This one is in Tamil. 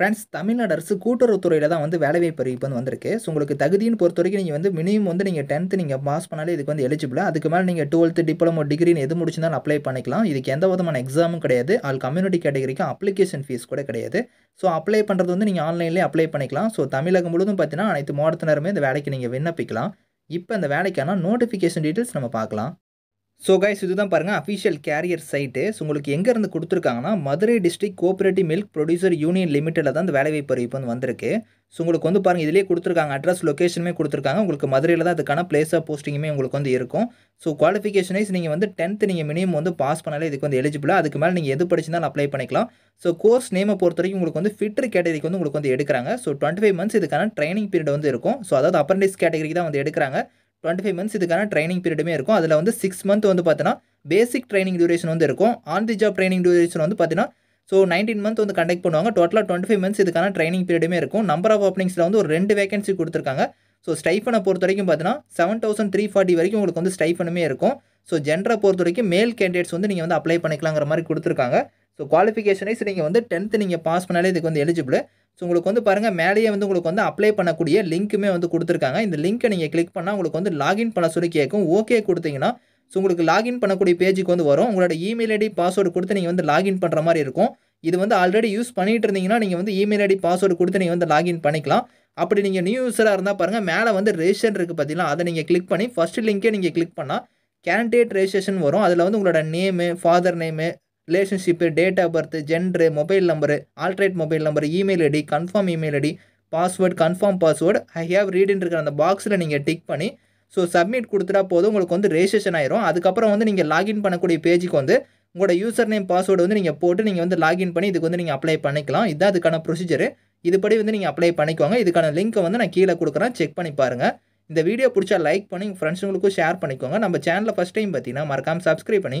ஃப்ரெண்ட்ஸ் தமிழ்நாடு அரசு கூட்டுறவுத்துறையில் தான் வந்து வாய்ப்பு அறிவிப்பு வந்து வந்திருக்கு ஸோ உங்களுக்கு தகுதின்னு பொறுத்த வரைக்கும் நீங்கள் வந்து மினிமம் வந்து நீங்கள் டென்த்து நீங்கள் பாஸ் பண்ணாலே இதுக்கு வந்து எலிஜிபிள் அதுக்கு மேலே நீங்கள் டுவெல்த்து டிப்ளமோ டிகிரின்னு எது முடிச்சிருந்தாலும் அப்ளை பண்ணிக்கலாம் இதுக்கு எந்த விதமான எக்ஸாமும் கிடையாது ஆல் கம்யூனிட்டி கேட்டகரிக்கும் அப்ளிகேஷன் ஃபீஸ் கூட கிடையாது ஸோ அப்ளை பண்ணுறது வந்து நீங்கள் ஆன்லைன்லேயே அப்ளை பண்ணிக்கலாம் ஸோ தமிழகம் முழுவதும் பார்த்தீங்கன்னா அனைத்து மாவட்டத்தினருமே இந்த வேலைக்கு நீங்கள் விண்ணப்பிக்கலாம் இப்போ இந்த வேலைக்கான நோட்டிஃபிகேஷன் டீட்டெயில்ஸ் நம்ம பார்க்கலாம் ஸோ கைஸ் இதுதான் பாருங்கள் அஃபிஷியல் கேரியர் சைட்டு ஸோ உங்களுக்கு எங்கேருந்து கொடுத்துருக்காங்கன்னா Madurai district cooperative milk producer union லிமிட்டில் தான் அந்த வாய்ப்பு அறிவிப்பு வந்து வந்திருக்கு ஸோ உங்களுக்கு வந்து பாருங்கள் இதிலே கொடுத்துருக்காங்க அட்ரஸ் லொக்கேஷனுமே கொடுத்துருக்காங்க உங்களுக்கு மதுரையில் தான் அதுக்கான பிளேஸ் ஆஃப் போஸ்டிங்குமே உங்களுக்கு வந்து இருக்கும் ஸோ குவாலிஃபிகேஷன் வைஸ் நீங்கள் வந்து டென்த்து நீங்கள் மினிமம் வந்து பாஸ் பண்ணாலே இதுக்கு வந்து எலிஜிபிளாக அதுக்கு மேலே நீங்கள் எது படிச்சிருந்தாலும் அப்ளை பண்ணிக்கலாம் ஸோ கோர்ஸ் நேமை பொறுத்த வரைக்கும் உங்களுக்கு வந்து ஃபிட்டர் கேட்டகரிக்கு வந்து உங்களுக்கு வந்து எடுக்கிறாங்க ஸோ டுவெண்ட்டி ஃபைவ் மந்த்ஸ் இதுக்கான ட்ரைனிங் பீரியட் வந்து இருக்கும் ஸோ அதாவது அப்ரண்டிஸ் கேட்டகரிக்கு தான் வந்து எடுக்கிறாங்க டுவெண்ட்டி ஃபைவ் மந்த்ஸ் இதுக்கான ட்ரைனிங் பீரியடுமே இருக்கும் அதில் வந்து சிக்ஸ் மந்த் வந்து பார்த்தீங்கன்னா பேசிக் ட்ரைனிங் டியூரேஷன் வந்து இருக்கும் on the job training duration வந்து பார்த்தீங்கன்னா ஸோ நைன்டீன் மந்த் வந்து கண்டக்ட் பண்ணுவாங்க டோட்டலாக டுவெண்ட்டி ஃபைவ் மந்த்ஸ் இதுக்கான ட்ரைனிங் பீரியடுமே இருக்கும் நம்பர் ஆஃப் ஓப்பனிங்ஸில் வந்து ஒரு ரெண்டு வேகன்சி கொடுத்துருக்காங்க ஸோ ஸ்டைஃபனை பொறுத்த வரைக்கும் பார்த்தீங்கன்னா செவன் தௌசண்ட் த்ரீ ஃபார்ட்டி வரைக்கும் உங்களுக்கு வந்து ஸ்டைஃபனுமே இருக்கும் ஸோ ஜென்டரை பொறுத்த வரைக்கும் மேல் கேண்டிடேட்ஸ் வந்து நீங்கள் வந்து அப்ளை பண்ணிக்கலாங்கிற மாதிரி கொடுத்துருக்காங்க ஸோ குவாலிஃபிகேஷனைஸ் நீங்கள் வந்து டென்த்து நீங்கள் பாஸ் பண்ணாலே இதுக்கு வந்து எலிஜிபிள் ஸோ உங்களுக்கு வந்து பாருங்கள் மேலேயே வந்து உங்களுக்கு வந்து அப்ளை பண்ணக்கூடிய லிங்க்குமே வந்து கொடுத்துருக்காங்க இந்த லிங்க்கை நீங்கள் கிளிக் பண்ணால் உங்களுக்கு வந்து லாகின் பண்ண சொல்லி கேட்கும் ஓகே கொடுத்தீங்கன்னா ஸோ உங்களுக்கு லாகின் பண்ணக்கூடிய பேஜுக்கு வந்து வரும் உங்களோட இமெயில் ஐடி பாஸ்வேர்டு கொடுத்து நீங்கள் வந்து லாகின் பண்ணுற மாதிரி இருக்கும் இது வந்து ஆல்ரெடி யூஸ் பண்ணிகிட்டு இருந்தீங்கன்னா நீங்கள் வந்து இமெயில் ஐடி பாஸ்வேர்டு கொடுத்து நீங்கள் வந்து லாகின் பண்ணிக்கலாம் அப்படி நீங்கள் நியூ யூஸராக இருந்தால் பாருங்கள் மேலே வந்து ரெஜிஸ்டர் இருக்குது பார்த்தீங்கன்னா அதை நீங்கள் கிளிக் பண்ணி ஃபஸ்ட்டு லிங்க்கே நீங்கள் கிளிக் பண்ணால் கேண்டிடேட் ரெஜிஸ்ட்ரேஷன் வரும் அதில் வந்து உங்களோட name father name relationship date of birth gender mobile number alternate mobile number email ID confirm email ID password confirm password I have read in இருக்கிற அந்த பாக்ஸில் நீங்கள் டிக் பண்ணி ஸோ சப்மிட் கொடுத்துட்டா போதும் உங்களுக்கு வந்து ரெஜிஸ்ட்ரேஷன் ஆயிரும் அதுக்கப்புறம் வந்து நீங்கள் லாகின் பண்ணக்கூடிய பேஜுக்கு வந்து உங்களோட யூசர் நேம் பாஸ்வேர்டு வந்து நீங்கள் போட்டு நீங்கள் வந்து லாகின் பண்ணி இதுக்கு வந்து நீங்கள் அப்ளை பண்ணிக்கலாம் இதுதான் அதுக்கான ப்ரொசீஜரு இதுபடி வந்து நீங்கள் அப்ளை பண்ணிக்கோங்க இதுக்கான லிங்க்கை வந்து நான் கீழே கொடுக்குறேன் செக் பண்ணி பாருங்கள் இந்த வீடியோ பிடிச்சா லைக் பண்ணி ஃப்ரெண்ட்ஸுங்களுக்கும் ஷேர் பண்ணிக்கோங்க நம்ம சேனலில் ஃபஸ்ட் டைம் பார்த்தீங்கன்னா மறக்காமல் சப்ஸ்கிரைப் பண்ணி